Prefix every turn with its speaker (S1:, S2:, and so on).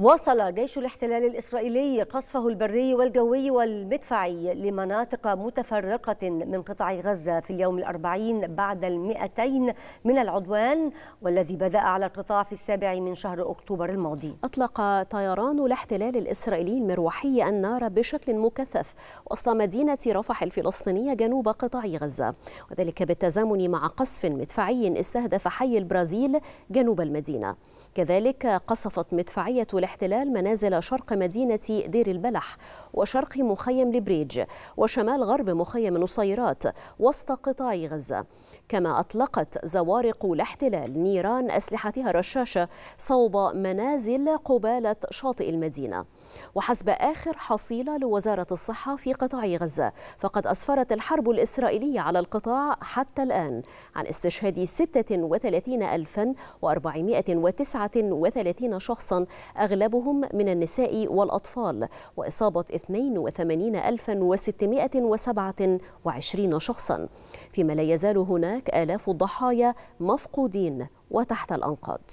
S1: واصل جيش الاحتلال الإسرائيلي قصفه البري والجوي والمدفعي لمناطق متفرقة من قطاع غزة في اليوم الأربعين بعد المئتين من العدوان والذي بدأ على القطاع في السابع من شهر أكتوبر الماضي
S2: أطلق طيران الاحتلال الإسرائيلي المروحي النار بشكل مكثف وسط مدينة رفح الفلسطينية جنوب قطاع غزة وذلك بالتزامن مع قصف مدفعي استهدف حي البرازيل جنوب المدينة كذلك قصفت مدفعية الاحتلال احتلال منازل شرق مدينة دير البلح وشرق مخيم لبريج وشمال غرب مخيم نصيرات وسط قطاع غزة كما أطلقت زوارق الاحتلال نيران أسلحتها الرشاشة صوب منازل قبالة شاطئ المدينة وحسب آخر حصيلة لوزارة الصحة في قطاع غزة فقد أسفرت الحرب الإسرائيلية على القطاع حتى الآن عن استشهاد 36439 شخصا أغلبهم من النساء والأطفال وإصابة 82627 شخصا فيما لا يزال هناك آلاف الضحايا مفقودين وتحت الأنقاض